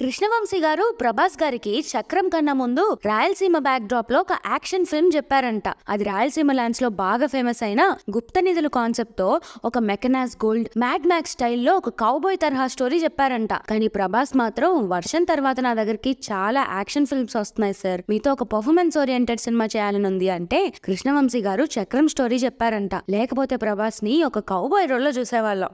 కృష్ణవంశీ గారు ప్రభాస్ గారికి చక్రం కన్నా ముందు రాయలసీమ బ్యాక్ డ్రాప్ లో ఒక యాక్షన్ ఫిల్మ్ చెప్పారంట అది రాయలసీమ ల్యాండ్స్ లో బాగా ఫేమస్ అయిన గుప్త నిధులు కాన్సెప్ట్ తో ఒక మెకనాస్ గోల్డ్ మ్యాడ్ మ్యాక్ స్టైల్లో ఒక కౌబోయ్ తరహా స్టోరీ చెప్పారంట కానీ ప్రభాస్ మాత్రం వర్షం తర్వాత నా దగ్గరికి చాలా యాక్షన్ ఫిల్మ్స్ వస్తున్నాయి సార్ మీతో ఒక పర్ఫార్మెన్స్ ఓరియంటెడ్ సినిమా చేయాలని ఉంది అంటే కృష్ణవంశీ గారు చక్రం స్టోరీ చెప్పారంట లేకపోతే ప్రభాస్ ని ఒక రోల్ లో చూసేవాళ్ళం